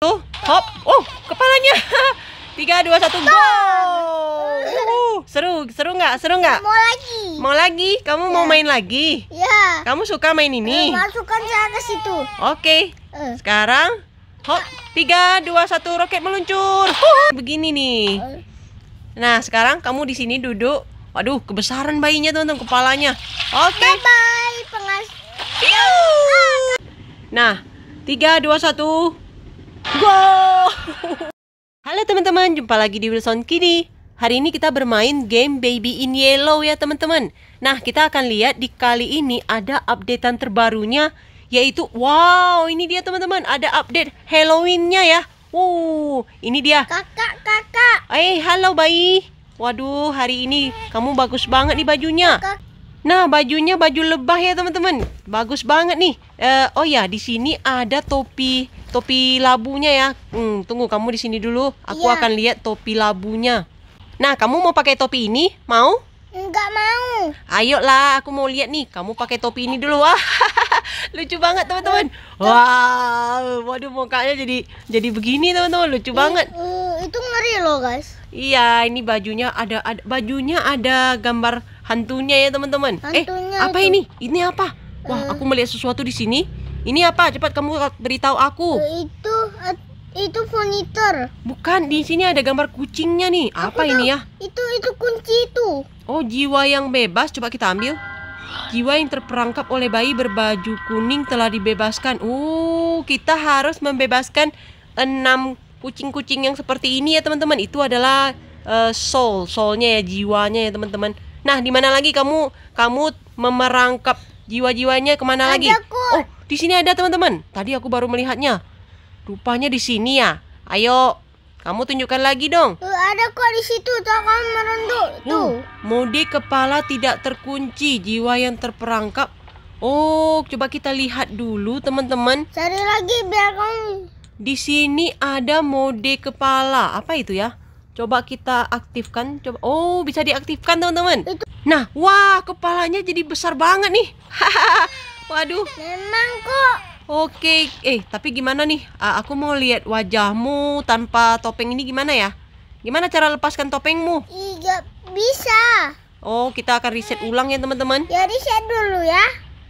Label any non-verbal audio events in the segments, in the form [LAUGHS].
Tuh, hop. Oh, kepalanya. [LAUGHS] Tiga, dua, satu, go. Uh, seru, seru nggak? Seru nggak? Mau lagi. Mau lagi? Kamu ya. mau iya. main lagi? Ya. Kamu suka main ini? Eh, masukkan saya ke situ. Oke. Okay. Eh. Sekarang, hop. Tiga, dua, satu, roket meluncur. Uh, begini nih. Eh. Nah, sekarang kamu di sini duduk. Waduh, kebesaran bayinya teman-teman kepalanya. Oke. Okay. Bye bye, pengas. Nah, tiga, dua, satu. Go! [LAUGHS] Halo teman-teman, jumpa lagi di Wilson Kini. Hari ini kita bermain game Baby in Yellow ya teman-teman. Nah, kita akan lihat di kali ini ada updatean terbarunya yaitu wow, ini dia teman-teman, ada update Halloween-nya ya. Wow, ini dia. Kakak, kakak. Eh, halo bayi. Waduh, hari ini kamu bagus banget nih bajunya. Nah, bajunya baju lebah ya teman-teman. Bagus banget nih. Uh, oh ya, di sini ada topi topi labunya ya. Hmm, tunggu kamu di sini dulu. Aku ya. akan lihat topi labunya. Nah, kamu mau pakai topi ini? Mau? Enggak mau. Ayo lah, aku mau lihat nih. Kamu pakai topi ini dulu. Wah. [LAUGHS] Lucu banget, teman-teman. Wow, waduh mukanya jadi jadi begini, teman-teman. Lucu banget. Uh, itu ngeri loh, guys. Iya, ini bajunya ada, ada bajunya ada gambar hantunya ya, teman-teman. Eh, apa itu. ini? Ini apa? wah hmm. aku melihat sesuatu di sini ini apa cepat kamu beritahu aku oh, itu eh, itu monitor bukan di sini ada gambar kucingnya nih apa aku ini ya itu itu kunci itu oh jiwa yang bebas coba kita ambil jiwa yang terperangkap oleh bayi berbaju kuning telah dibebaskan uh kita harus membebaskan enam kucing-kucing yang seperti ini ya teman-teman itu adalah uh, soul soulnya ya jiwanya ya teman-teman nah di mana lagi kamu kamu memerangkap Jiwa-jiwanya kemana ada lagi? Aku. Oh, di sini ada teman-teman. Tadi aku baru melihatnya. Rupanya di sini ya. Ayo, kamu tunjukkan lagi dong. Eh, ada kok di situ. Tuh, merunduk. Oh, Tuh. mode kepala tidak terkunci, jiwa yang terperangkap. Oh, coba kita lihat dulu teman-teman. Cari lagi biar kamu. Di sini ada mode kepala. Apa itu ya? Coba kita aktifkan. Coba. Oh, bisa diaktifkan, teman-teman. Nah, wah, kepalanya jadi besar banget nih. [LAUGHS] Waduh. Memang kok. Oke, eh tapi gimana nih? Uh, aku mau lihat wajahmu tanpa topeng ini gimana ya? Gimana cara lepaskan topengmu? Iya, bisa. Oh, kita akan reset ulang ya, teman-teman. Ya, reset dulu ya.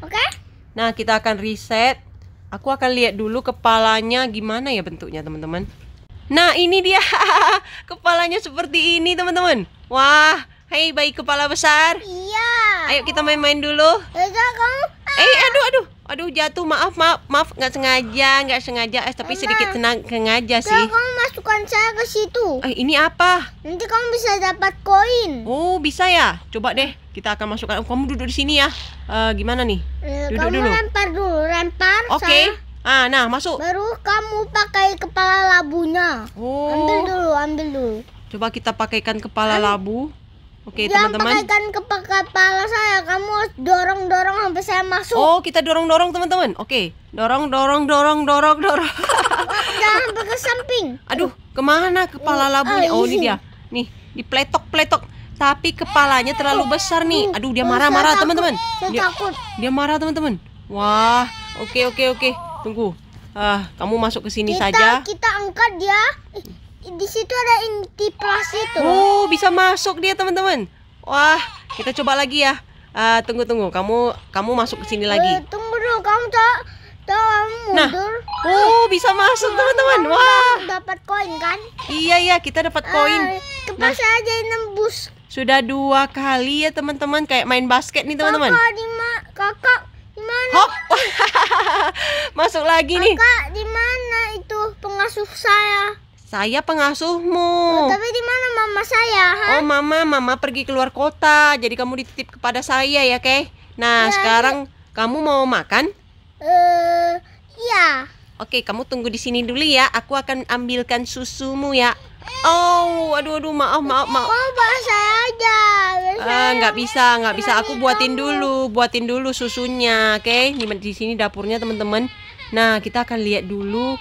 Oke? Okay? Nah, kita akan reset. Aku akan lihat dulu kepalanya gimana ya bentuknya, teman-teman. Nah, ini dia. [LAUGHS] Kepalanya seperti ini, teman-teman. Wah, hai bayi kepala besar. Iya. Ayo kita main-main dulu. Iya, kamu. Eh, aduh, aduh. Aduh, jatuh. Maaf, maaf, maaf. Nggak sengaja, nggak sengaja. Eh, tapi Mama, sedikit tenang sengaja sih. Kalau kamu masukkan saya ke situ. Eh, ini apa? Nanti kamu bisa dapat koin. Oh, bisa ya? Coba deh. Kita akan masukkan. Kamu duduk di sini ya. Uh, gimana nih? Eh, duduk kamu dulu. lempar dulu, lempar. Oke. Okay. Ah, nah masuk. Baru kamu pakai kepala labunya. Oh. Ambil dulu, ambil dulu. Coba kita pakaikan kepala Am labu. Oke, okay, teman-teman. Jangan pakaikan kepala, kepala saya. Kamu dorong-dorong sampai saya masuk. Oh, kita dorong-dorong, teman-teman. Oke. Okay. Dorong, dorong, dorong, dorong, dorong. Jangan ke samping. Aduh, kemana kepala mm, labunya? Oh, ini dia. Nih, dipletok-pletok tapi kepalanya terlalu besar nih. Aduh, dia oh, marah-marah, teman-teman. Dia, dia marah, teman-teman. Wah, oke okay, oke okay, oke. Okay. Tunggu. Ah, kamu masuk ke sini kita, saja. Kita angkat dia. Di situ ada inti plastik itu. Oh, bisa masuk dia, teman-teman. Wah, kita coba lagi ya. Ah, tunggu tunggu. Kamu kamu masuk ke sini lagi. Eh, tunggu dulu, kamu tak Nah, oh bisa masuk teman-teman. Wah, dapat koin kan? Iya iya, kita dapat ah, koin. Kepas nah, aja nembus. Sudah dua kali ya teman-teman, kayak main basket nih teman-teman. Kakak, kakak mana? Hop. [LAUGHS] Masuk lagi nih. Kak, di mana itu pengasuh saya? Saya pengasuhmu. Oh, tapi di mana mama saya? Ha? Oh, mama, mama pergi keluar kota. Jadi kamu dititip kepada saya ya, Keh. Nah, ya, sekarang ya. kamu mau makan? Eh, uh, iya. Oke, kamu tunggu di sini dulu ya. Aku akan ambilkan susumu ya. Oh, aduh aduh maaf maaf maaf. Mau oh, bahasa aja. Ah, nggak bisa nggak bisa. Aku buatin dulu, buatin dulu susunya, oke? Okay? Di, di sini dapurnya teman-teman. Nah, kita akan lihat dulu.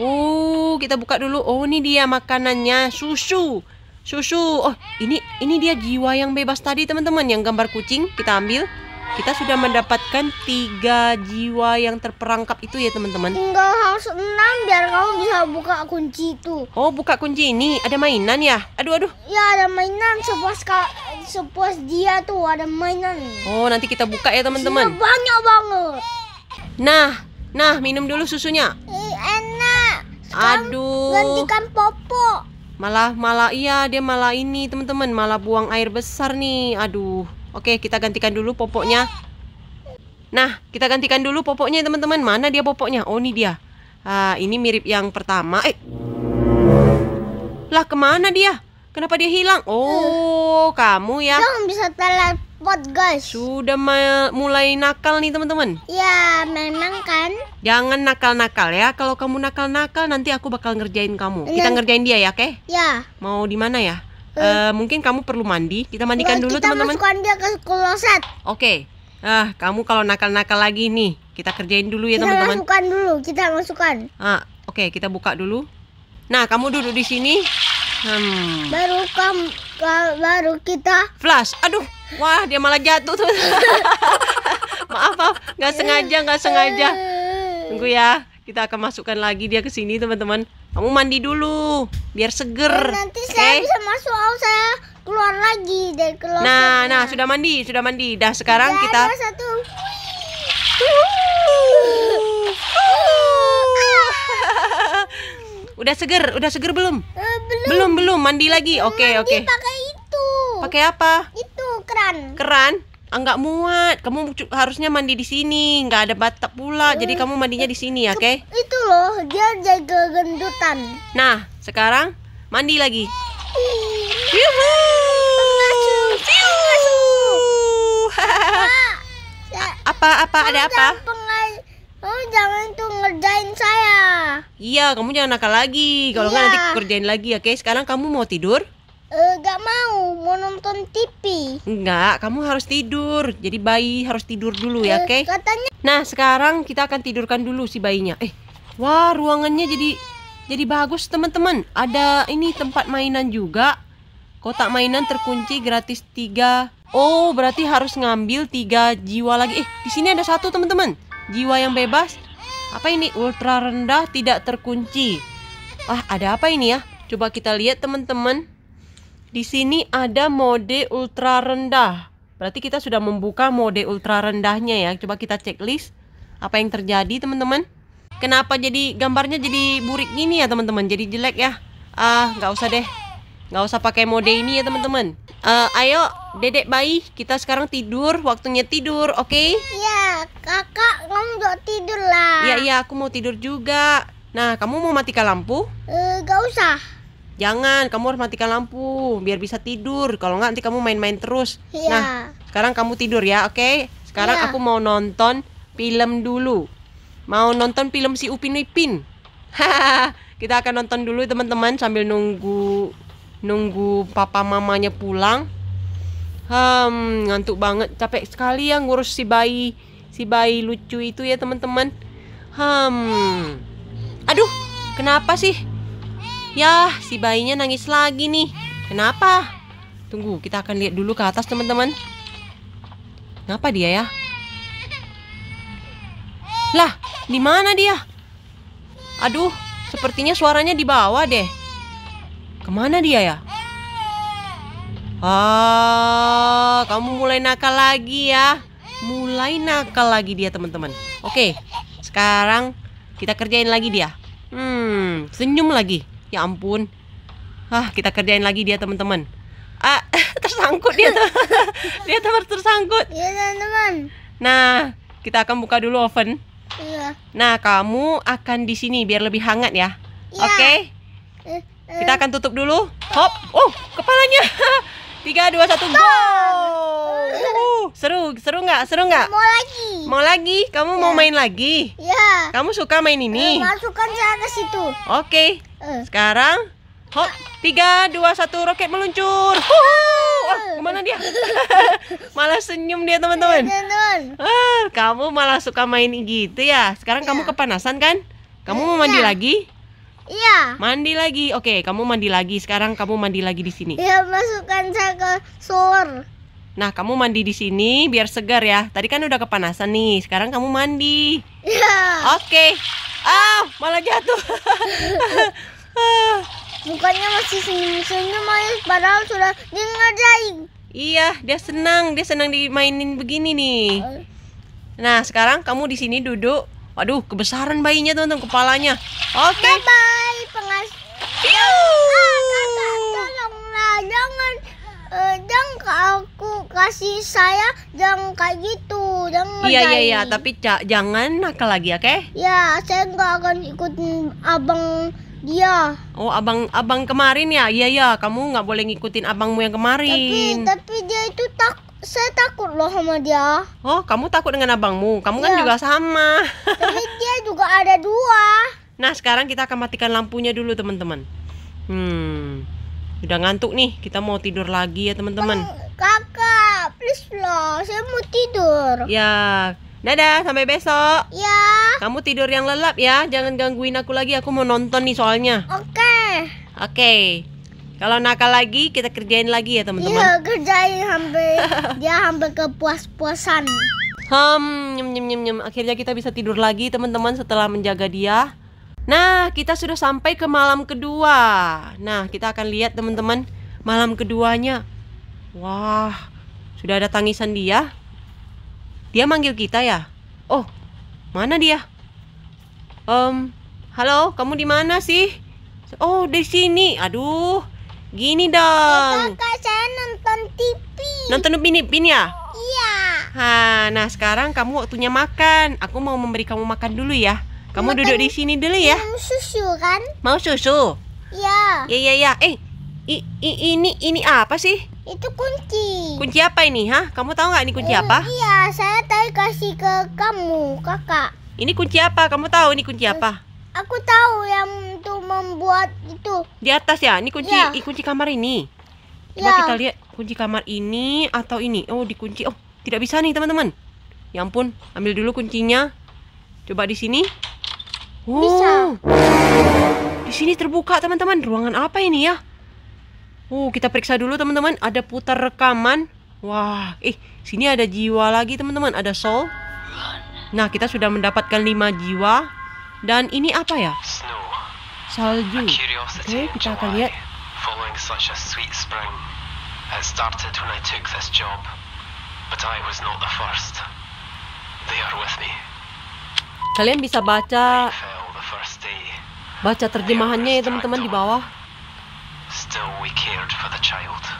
Oh, kita buka dulu. Oh, ini dia makanannya susu. Susu. Oh, ini ini dia jiwa yang bebas tadi, teman-teman, yang gambar kucing kita ambil. Kita sudah mendapatkan tiga jiwa yang terperangkap itu ya teman-teman. Tinggal harus enam biar kamu bisa buka kunci itu. Oh buka kunci ini ada mainan ya? Aduh aduh. Ya ada mainan sepuas ka sepuas dia tuh ada mainan. Oh nanti kita buka ya teman-teman. Banyak banget. Nah nah minum dulu susunya. Eh, enak. Sekarang aduh. Gantikan popok. Malah malah iya dia malah ini teman-teman malah buang air besar nih. Aduh. Oke, kita gantikan dulu popoknya. Nah, kita gantikan dulu popoknya teman-teman. Mana dia popoknya? Oh, ini dia. Uh, ini mirip yang pertama. Eh. Lah, kemana dia? Kenapa dia hilang? Oh, hmm. kamu ya. Kamu bisa teleport, guys. Sudah mulai nakal nih, teman-teman. Ya, memang kan. Jangan nakal-nakal ya. Kalau kamu nakal-nakal nanti aku bakal ngerjain kamu. Kita ngerjain dia ya, oke? Okay? Ya. Mau di mana ya? Uh, mungkin kamu perlu mandi. Kita mandikan dulu teman-teman. Kita teman -teman. dia ke kloset. Oke. Okay. Ah, kamu kalau nakal-nakal lagi nih, kita kerjain dulu ya teman-teman. Kita teman masukkan dulu, kita masukkan. Ah, oke, okay, kita buka dulu. Nah, kamu duduk di sini. Hmm. Baru kamu baru kita flash. Aduh, wah dia malah jatuh tuh. [LAUGHS] maaf, maaf, nggak sengaja, nggak sengaja. Tunggu ya, kita akan masukkan lagi dia ke sini teman-teman. Kamu mandi dulu biar seger. Dan eh, nanti okay? saya bisa masuk aus oh, saya keluar lagi dari kloset. Nah, nah sudah mandi, sudah mandi. Dah sekarang kita satu. [LAUGHS] udah seger, udah seger belum? Uh, belum. Belum, belum. Mandi lagi. Oke, okay, oke. Okay. pakai itu. Pakai apa? Itu keran. Keran? Ah, nggak muat kamu harusnya mandi di sini nggak ada batap pula jadi kamu mandinya di sini ya oke okay? itu loh dia jaga gendutan nah sekarang mandi lagi Yuhu! [LAUGHS] apa apa ada apa kamu jangan tuh ngerjain saya iya kamu jangan nakal lagi kalau iya. nggak nanti iya. kerjain lagi oke sekarang kamu mau tidur Uh, gak mau, mau nonton TV. Enggak, kamu harus tidur. Jadi bayi harus tidur dulu ya, eh, oke? okay? Katanya. Nah, sekarang kita akan tidurkan dulu si bayinya. Eh, wah ruangannya jadi jadi bagus teman-teman. Ada ini tempat mainan juga. Kotak mainan terkunci gratis tiga Oh, berarti harus ngambil tiga jiwa lagi. Eh, di sini ada satu teman-teman. Jiwa yang bebas. Apa ini? Ultra rendah tidak terkunci. Wah, ada apa ini ya? Coba kita lihat teman-teman. Di sini ada mode ultra rendah. Berarti kita sudah membuka mode ultra rendahnya ya. Coba kita checklist apa yang terjadi teman-teman. Kenapa jadi gambarnya jadi burik gini ya teman-teman? Jadi jelek ya. Ah, nggak usah deh. Nggak usah pakai mode ini ya teman-teman. Uh, ayo, dedek bayi, kita sekarang tidur. Waktunya tidur, oke? Okay? Iya, kakak kamu udah tidur lah. Iya, iya, aku mau tidur juga. Nah, kamu mau matikan lampu? Uh, eh, gak usah. Jangan, kamu harus matikan lampu biar bisa tidur. Kalau nggak nanti kamu main-main terus. Ya. Nah, sekarang kamu tidur ya, oke? Okay? Sekarang ya. aku mau nonton film dulu. Mau nonton film si Upin Ipin. [LAUGHS] Kita akan nonton dulu teman-teman sambil nunggu nunggu papa mamanya pulang. Hmm, ngantuk banget, capek sekali ya ngurus si bayi si bayi lucu itu ya teman-teman. Hmm. Aduh, kenapa sih? Ya si bayinya nangis lagi nih. Kenapa? Tunggu, kita akan lihat dulu ke atas, teman-teman. Kenapa dia ya? Lah, di mana dia? Aduh, sepertinya suaranya di bawah deh. Kemana dia ya? Ah, kamu mulai nakal lagi ya. Mulai nakal lagi dia, teman-teman. Oke, sekarang kita kerjain lagi dia. Hmm, senyum lagi. Ya ampun. Ah, kita kerjain lagi dia, teman-teman. Ah, [LAUGHS] tersangkut dia tuh. [LAUGHS] dia teman tersangkut. Iya, teman-teman. Nah, kita akan buka dulu oven. Iya. Nah, kamu akan di sini biar lebih hangat ya. ya. Oke. Okay? Eh, eh. Kita akan tutup dulu. Hop. Oh, kepalanya. [LAUGHS] Tiga, dua, satu, go! Uh, seru, seru nggak? Seru nggak? Mau lagi. Mau lagi? Kamu ya. mau iya. main lagi? Ya. Kamu suka main ini? Iya, masukkan ke situ. Oke. Okay. Eh. Sekarang hop tiga dua satu roket meluncur. Huhu! Oh, kemana eh. dia? [LAUGHS] malah senyum dia iya, teman-teman. Ah, kamu malah suka main gitu ya. Sekarang ya. kamu iya. kepanasan kan? Kamu mau mandi ya. lagi? Iya. Mandi lagi. Oke, kamu mandi lagi. Sekarang kamu mandi lagi di sini. Iya, masukkan saya ke sur. Nah, kamu mandi di sini biar segar ya. Tadi kan udah kepanasan nih. Sekarang kamu mandi. Iya. Oke. Ah, malah jatuh. [LAUGHS] bukannya masih senyum-senyum Ayus padahal sudah dia Iya, dia senang, dia senang dimainin begini nih. Eh. Nah, sekarang kamu di sini duduk. Waduh, kebesaran bayinya teman-teman kepalanya. Oke. Okay. Bye bye pengas. Ah, tolonglah jangan uh, jangan aku kasih saya jangan kayak gitu. Jangan Iya iya iya, tapi jangan nakal lagi, oke? Okay? Ya, saya nggak akan ikut abang dia. Oh, abang abang kemarin ya? Iya ya, kamu nggak boleh ngikutin abangmu yang kemarin. Tapi tapi dia itu tak saya takut loh sama dia. Oh, kamu takut dengan abangmu? Kamu ya. kan iya. juga sama. [LAUGHS] tapi dia juga ada dua. Nah, sekarang kita akan matikan lampunya dulu, teman-teman. Hmm. Udah ngantuk nih, kita mau tidur lagi ya, teman-teman. Kakak, please loh, saya mau tidur. Ya. Dadah, sampai besok. Ya. Kamu tidur yang lelap ya, jangan gangguin aku lagi. Aku mau nonton nih soalnya. Oke. Okay. Oke. Okay. Kalau nakal lagi kita kerjain lagi ya teman-teman. Iya kerjain hampir [LAUGHS] dia hampir ke puas-puasan. Hmm, nyem nyem nyem nyem. Akhirnya kita bisa tidur lagi teman-teman setelah menjaga dia. Nah, kita sudah sampai ke malam kedua. Nah, kita akan lihat teman-teman malam keduanya. Wah, sudah ada tangisan dia. Dia manggil kita ya? Oh, mana dia? um, halo kamu di mana sih oh di sini aduh gini dong ya, kakak saya nonton TV nonton Ipin ya iya ha, nah sekarang kamu waktunya makan aku mau memberi kamu makan dulu ya kamu makan duduk di sini dulu ya mau susu kan mau susu iya iya iya ya. eh I, i, ini ini apa sih? Itu kunci. Kunci apa ini, ha? Kamu tahu nggak ini kunci uh, apa? Iya, saya tadi kasih ke kamu, kakak. Ini kunci apa? Kamu tahu ini kunci apa? Aku tahu yang untuk membuat itu. Di atas ya? Ini kunci ya. kunci kamar ini. Coba ya. kita lihat kunci kamar ini atau ini. Oh, dikunci. Oh, tidak bisa nih, teman-teman. Ya ampun, ambil dulu kuncinya. Coba di sini. Oh. Bisa. Di sini terbuka, teman-teman. Ruangan apa ini ya? Oh, kita periksa dulu, teman-teman. Ada putar rekaman. Wah, eh, sini ada jiwa lagi, teman-teman. Ada soul. Nah, kita sudah mendapatkan 5 jiwa. Dan ini apa ya? Salju. Oke, kita akan lihat. Kalian bisa baca baca terjemahannya ya teman-teman di bawah. Still we cared for the child.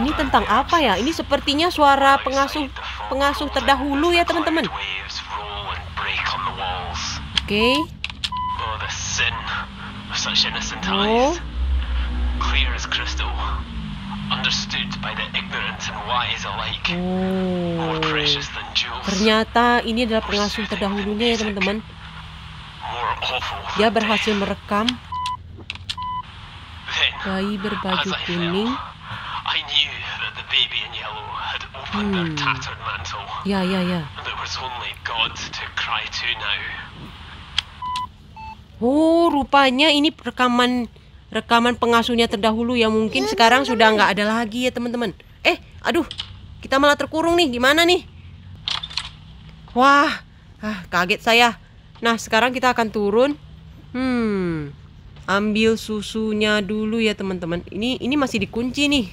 Ini tentang apa ya? Ini sepertinya suara pengasuh pengasuh terdahulu ya teman-teman. Oke. Okay. Oh. Oh. Ternyata ini adalah pengasuh terdahulunya ya teman-teman. Dia berhasil merekam bayi berbaju kuning. Hmm. Ya, ya, ya. Oh, rupanya ini rekaman rekaman pengasuhnya terdahulu ya mungkin sekarang sudah nggak ada lagi ya teman-teman. Eh, aduh, kita malah terkurung nih. Gimana nih? Wah, ah, kaget saya. Nah, sekarang kita akan turun. Hmm ambil susunya dulu ya teman-teman ini ini masih dikunci nih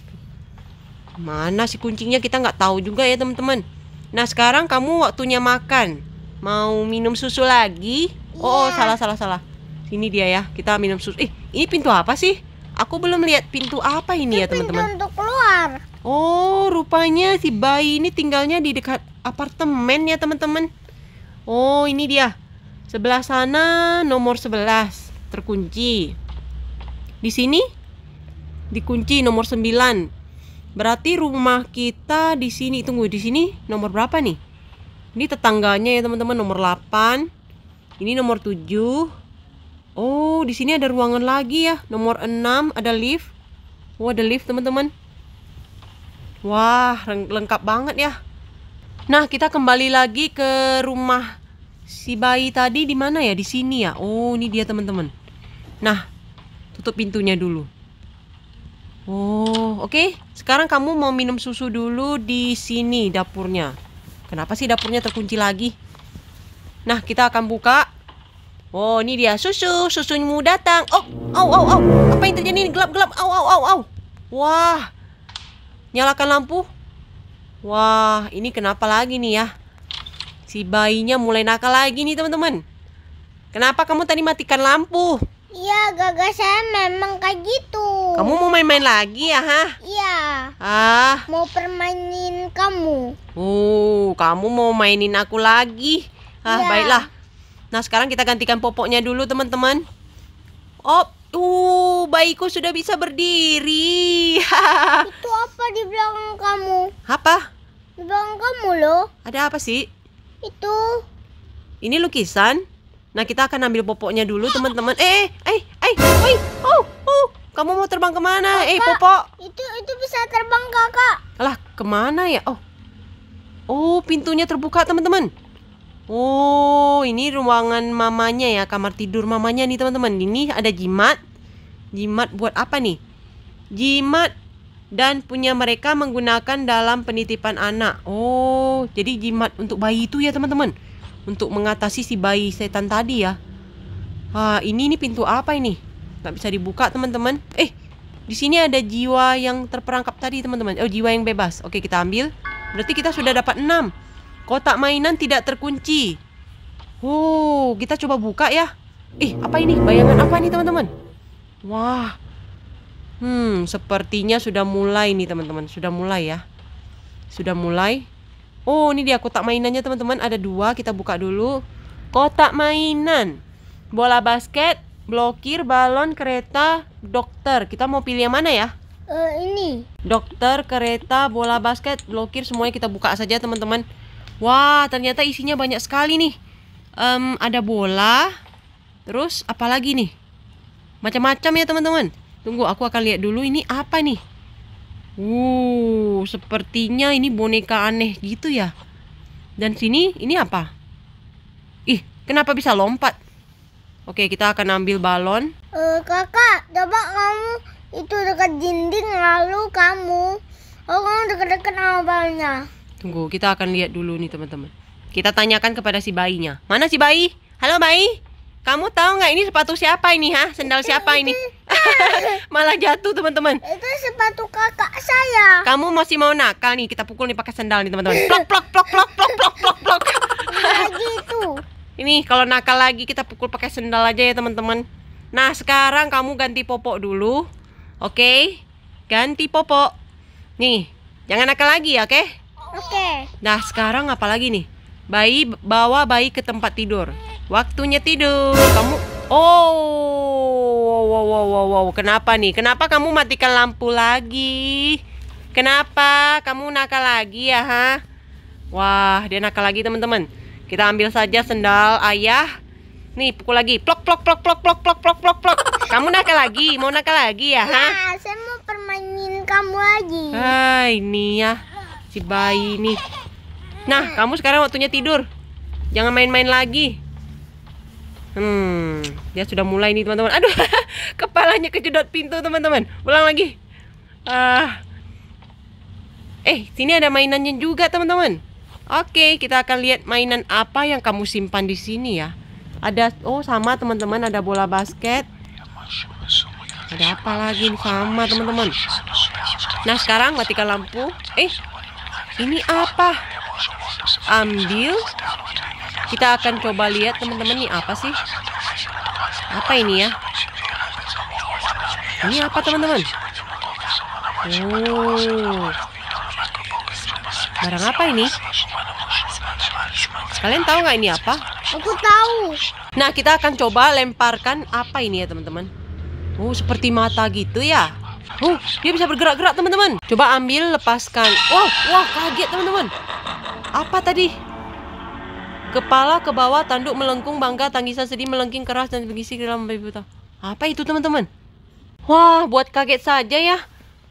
mana sih kuncinya kita nggak tahu juga ya teman-teman nah sekarang kamu waktunya makan mau minum susu lagi oh, oh iya. salah salah salah Ini dia ya kita minum susu eh ini pintu apa sih aku belum lihat pintu apa ini, ini ya teman-teman untuk keluar oh rupanya si bayi ini tinggalnya di dekat apartemen ya teman-teman oh ini dia sebelah sana nomor 11 terkunci. Di sini dikunci nomor 9. Berarti rumah kita di sini tunggu di sini nomor berapa nih? Ini tetangganya ya teman-teman nomor 8. Ini nomor 7. Oh, di sini ada ruangan lagi ya. Nomor 6 ada lift. Oh, ada lift teman-teman. Wah, lengkap banget ya. Nah, kita kembali lagi ke rumah si bayi tadi di mana ya? Di sini ya. Oh, ini dia teman-teman. Nah, tutup pintunya dulu. Oh, oke. Okay. Sekarang kamu mau minum susu dulu di sini dapurnya. Kenapa sih dapurnya terkunci lagi? Nah, kita akan buka. Oh, ini dia susu. mau datang. Oh, au, au, au. Apa yang terjadi ini? Gelap, gelap. Au, au, au, au. Wah. Nyalakan lampu. Wah, ini kenapa lagi nih ya? Si bayinya mulai nakal lagi nih, teman-teman. Kenapa kamu tadi matikan lampu? Iya, gagah saya memang kayak gitu. Kamu mau main-main lagi ya, ha? Iya. Ah. Mau permainin kamu. Uh, kamu mau mainin aku lagi. Ah, ya. baiklah. Nah, sekarang kita gantikan popoknya dulu, teman-teman. Oh, uh, bayiku sudah bisa berdiri. [LAUGHS] Itu apa di belakang kamu? Apa? Di belakang kamu loh. Ada apa sih? Itu. Ini lukisan? Nah, kita akan ambil popoknya dulu, teman-teman. Eh, eh, eh, woi, oh, oh. Kamu mau terbang kemana? Kakak, eh, popok. Itu itu bisa terbang, Kakak. Lah, kemana ya? Oh. Oh, pintunya terbuka, teman-teman. Oh, ini ruangan mamanya ya, kamar tidur mamanya nih, teman-teman. Ini ada jimat. Jimat buat apa nih? Jimat dan punya mereka menggunakan dalam penitipan anak. Oh, jadi jimat untuk bayi itu ya, teman-teman untuk mengatasi si bayi setan tadi ya. Ah, ini nih pintu apa ini? Gak bisa dibuka, teman-teman. Eh, di sini ada jiwa yang terperangkap tadi, teman-teman. Oh, jiwa yang bebas. Oke, kita ambil. Berarti kita sudah dapat 6. Kotak mainan tidak terkunci. Oh, kita coba buka ya. Eh, apa ini? Bayangan apa ini, teman-teman? Wah. Hmm, sepertinya sudah mulai nih, teman-teman. Sudah mulai ya. Sudah mulai. Oh ini dia kotak mainannya teman-teman Ada dua kita buka dulu Kotak mainan Bola basket Blokir, balon, kereta, dokter Kita mau pilih yang mana ya? Uh, ini Dokter, kereta, bola basket, blokir Semuanya kita buka saja teman-teman Wah ternyata isinya banyak sekali nih um, Ada bola Terus apalagi nih Macam-macam ya teman-teman Tunggu aku akan lihat dulu ini apa nih Wuh, sepertinya ini boneka aneh gitu ya. Dan sini ini apa? Ih, kenapa bisa lompat? Oke, kita akan ambil balon. Uh, kakak, coba kamu itu dekat dinding lalu kamu oh kamu dekat-dekat sama balonnya. Tunggu, kita akan lihat dulu nih teman-teman. Kita tanyakan kepada si bayinya. Mana si bayi? Halo bayi? Kamu tahu nggak ini sepatu siapa ini ha? Sendal siapa ini? [LAUGHS] Malah jatuh teman-teman. Itu sepatu kakak saya. Kamu masih mau nakal nih? Kita pukul nih pakai sendal nih teman-teman. Plok plok plok plok plok plok plok plok. Gitu. Lagi [LAUGHS] Ini kalau nakal lagi kita pukul pakai sendal aja ya teman-teman. Nah sekarang kamu ganti popok dulu, oke? Ganti popok. Nih, jangan nakal lagi ya, oke? Oke. Nah sekarang apa lagi nih? Bayi bawa bayi ke tempat tidur. Waktunya tidur. Kamu Oh, wow, wow, wow, wow, wow. Kenapa nih? Kenapa kamu matikan lampu lagi? Kenapa? Kamu nakal lagi ya, ha? Wah, dia nakal lagi, teman-teman. Kita ambil saja sendal ayah. Nih, pukul lagi. Plok, plok, plok, plok, plok, plok, plok, plok, plok. Kamu nakal lagi? Mau nakal lagi ya, ha? Nah, saya mau permainin kamu lagi. Hai, ah, ini ya. Si bayi nih. Nah, kamu sekarang waktunya tidur. Jangan main-main lagi. Hmm, dia ya sudah mulai nih teman-teman. Aduh, [LAUGHS] kepalanya kejedot pintu teman-teman. Ulang lagi. Uh, eh, sini ada mainannya juga teman-teman. Oke, kita akan lihat mainan apa yang kamu simpan di sini ya. Ada, oh sama teman-teman ada bola basket. Ada apa lagi sama teman-teman. Nah sekarang matikan lampu. Eh, ini apa? Ambil kita akan coba lihat teman-teman nih apa sih? Apa ini ya? Ini apa teman-teman? Oh. Barang apa ini? Kalian tahu nggak ini apa? Aku tahu. Nah, kita akan coba lemparkan apa ini ya, teman-teman. Oh, seperti mata gitu ya. Oh, dia bisa bergerak-gerak, teman-teman. Coba ambil, lepaskan. Wow, wow, kaget, teman-teman. Apa tadi? Kepala ke bawah, tanduk melengkung, bangga, tangisan sedih, melengking keras dan mengisi dalam babi buta. Apa itu teman-teman? Wah, buat kaget saja ya.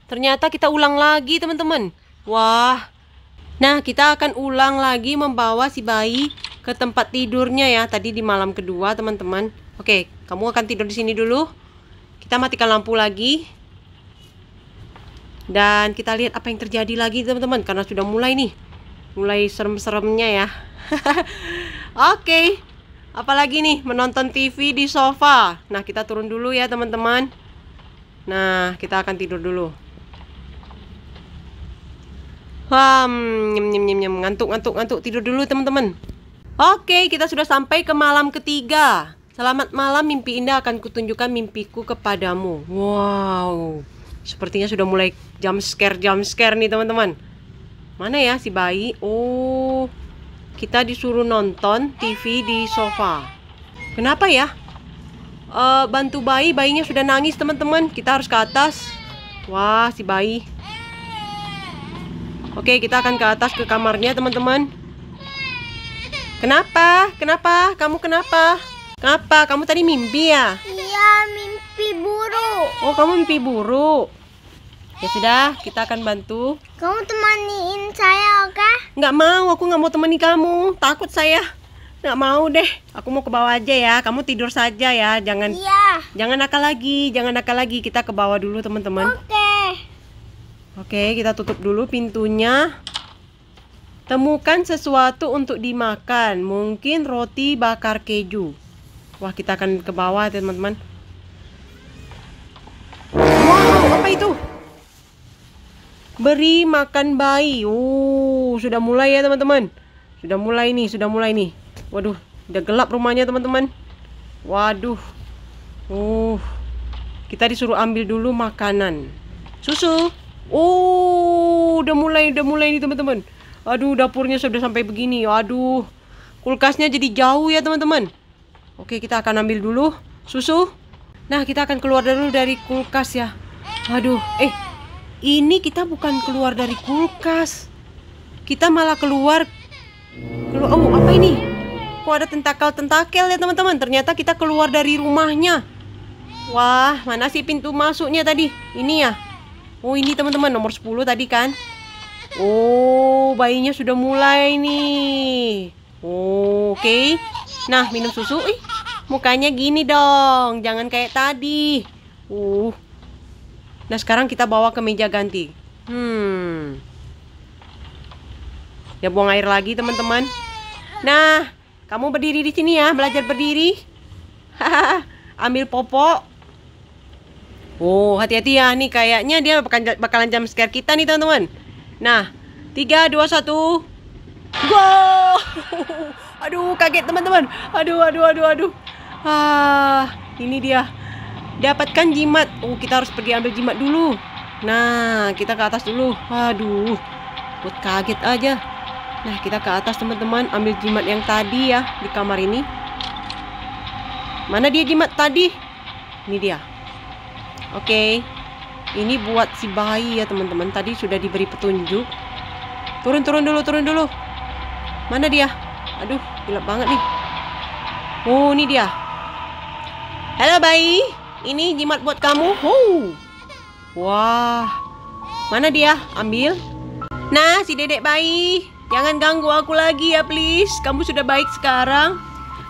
Ternyata kita ulang lagi teman-teman. Wah. Nah, kita akan ulang lagi membawa si bayi ke tempat tidurnya ya. Tadi di malam kedua teman-teman. Oke, kamu akan tidur di sini dulu. Kita matikan lampu lagi. Dan kita lihat apa yang terjadi lagi teman-teman. Karena sudah mulai nih mulai serem-seremnya ya [LAUGHS] oke okay. apalagi nih menonton TV di sofa nah kita turun dulu ya teman-teman nah kita akan tidur dulu Hmm, nyem nyem nyem ngantuk ngantuk ngantuk tidur dulu teman-teman. Oke, kita sudah sampai ke malam ketiga. Selamat malam, mimpi indah akan kutunjukkan mimpiku kepadamu. Wow, sepertinya sudah mulai jam scare jam scare nih teman-teman. Mana ya si bayi? Oh, kita disuruh nonton TV di sofa. Kenapa ya? Uh, bantu bayi, bayinya sudah nangis teman-teman. Kita harus ke atas. Wah, si bayi. Oke, kita akan ke atas ke kamarnya teman-teman. Kenapa? Kenapa? Kamu kenapa? Kenapa? Kamu tadi mimpi ya? Iya, mimpi buruk. Oh, kamu mimpi buruk. Ya sudah, kita akan bantu. Kamu temaniin saya, Oka? Nggak mau, aku nggak mau temani kamu. Takut saya. Nggak mau deh. Aku mau ke bawah aja ya. Kamu tidur saja ya. Jangan iya. Jangan nakal lagi, jangan nakal lagi. Kita ke bawah dulu, teman-teman. Oke. Okay. Oke, kita tutup dulu pintunya. Temukan sesuatu untuk dimakan. Mungkin roti bakar keju. Wah, kita akan ke bawah, teman-teman. Wow, apa itu? Beri makan bayi. uh sudah mulai ya teman-teman. Sudah mulai nih, sudah mulai nih. Waduh, udah gelap rumahnya teman-teman. Waduh. Uh. Kita disuruh ambil dulu makanan. Susu. uh udah mulai, udah mulai nih teman-teman. Aduh, dapurnya sudah sampai begini. Aduh. Kulkasnya jadi jauh ya teman-teman. Oke, kita akan ambil dulu susu. Nah, kita akan keluar dulu dari kulkas ya. Aduh, eh ini kita bukan keluar dari kulkas. Kita malah keluar keluar oh apa ini? Kok ada tentakel-tentakel ya teman-teman? Ternyata kita keluar dari rumahnya. Wah, mana sih pintu masuknya tadi? Ini ya. Oh, ini teman-teman nomor 10 tadi kan? Oh, bayinya sudah mulai nih. Oh, oke. Okay. Nah, minum susu. Ih, mukanya gini dong. Jangan kayak tadi. Uh. Nah sekarang kita bawa ke meja ganti. Hmm. Ya buang air lagi teman-teman. Nah, kamu berdiri di sini ya, belajar berdiri. [LAUGHS] Ambil popok. Oh, hati-hati ya. Nih kayaknya dia bakalan jam scare kita nih, teman-teman. Nah, 3 2 1 Go! aduh, kaget teman-teman. Aduh, aduh, aduh, aduh. Ah, ini dia dapatkan jimat oh kita harus pergi ambil jimat dulu nah kita ke atas dulu aduh buat kaget aja nah kita ke atas teman-teman ambil jimat yang tadi ya di kamar ini mana dia jimat tadi ini dia oke ini buat si bayi ya teman-teman tadi sudah diberi petunjuk turun turun dulu turun dulu mana dia aduh gelap banget nih oh ini dia halo bayi ini jimat buat kamu. Wow, Wah. Mana dia? Ambil. Nah, si dedek bayi. Jangan ganggu aku lagi ya, please. Kamu sudah baik sekarang.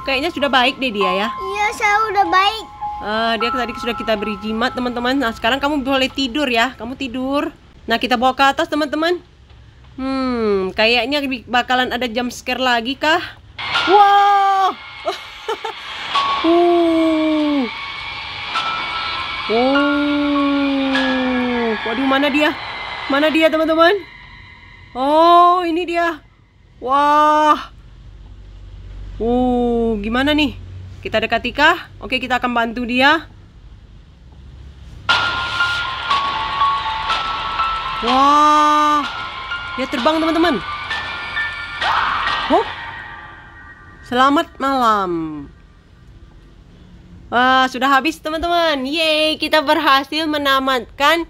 Kayaknya sudah baik deh dia ya. Iya, saya sudah baik. Uh, dia tadi sudah kita beri jimat, teman-teman. Nah, sekarang kamu boleh tidur ya. Kamu tidur. Nah, kita bawa ke atas, teman-teman. Hmm, kayaknya bakalan ada jump scare lagi kah? Wow. [LAUGHS] uh. Oh, waduh mana dia? Mana dia teman-teman? Oh, ini dia. Wah. Uh, gimana nih? Kita dekati kah? Oke, kita akan bantu dia. Wah. Dia terbang, teman-teman. Oh. Selamat malam. Wah, sudah habis teman-teman. Yeay, kita berhasil menamatkan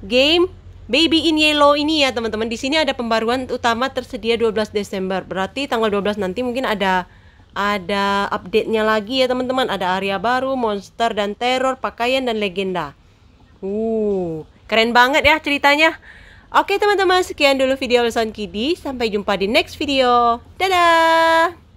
game Baby in Yellow ini ya teman-teman. Di sini ada pembaruan utama tersedia 12 Desember. Berarti tanggal 12 nanti mungkin ada ada update-nya lagi ya teman-teman. Ada area baru, monster dan teror, pakaian dan legenda. Uh, keren banget ya ceritanya. Oke teman-teman, sekian dulu video Lesson Kidi. Sampai jumpa di next video. Dadah!